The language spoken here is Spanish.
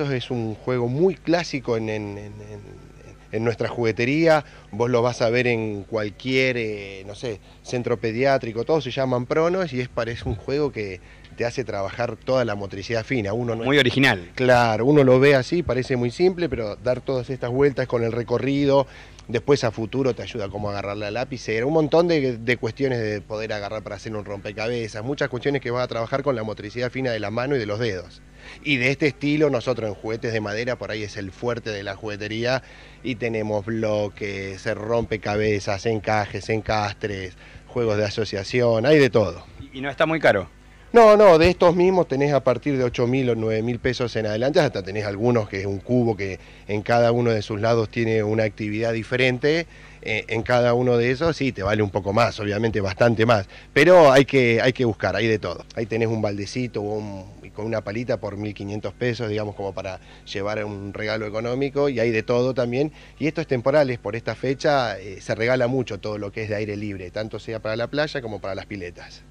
Esto es un juego muy clásico en, nuestra juguetería, vos lo vas a ver en cualquier, eh, no sé, centro pediátrico, todos se llaman pronos y es, parece un juego que te hace trabajar toda la motricidad fina. Uno muy original. Claro, uno lo ve así, parece muy simple, pero dar todas estas vueltas con el recorrido, después a futuro te ayuda como agarrar la lápiz un montón de, de, cuestiones de poder agarrar para hacer un rompecabezas, muchas cuestiones que vas a trabajar con la motricidad fina de la mano y de los dedos. Y de este estilo, nosotros en juguetes de madera, por ahí es el fuerte de la juguetería, y tenemos bloques, se rompe cabezas, encajes, encastres, juegos de asociación, hay de todo. ¿Y no está muy caro? No, no, de estos mismos tenés a partir de 8.000 mil o 9.000 mil pesos en adelante, hasta tenés algunos que es un cubo que en cada uno de sus lados tiene una actividad diferente. Eh, en cada uno de esos sí te vale un poco más, obviamente bastante más, pero hay que, hay que buscar, hay de todo. Ahí tenés un baldecito con una palita por 1.500 pesos, digamos, como para llevar un regalo económico y hay de todo también. Y esto es temporal, por esta fecha, eh, se regala mucho todo lo que es de aire libre, tanto sea para la playa como para las piletas.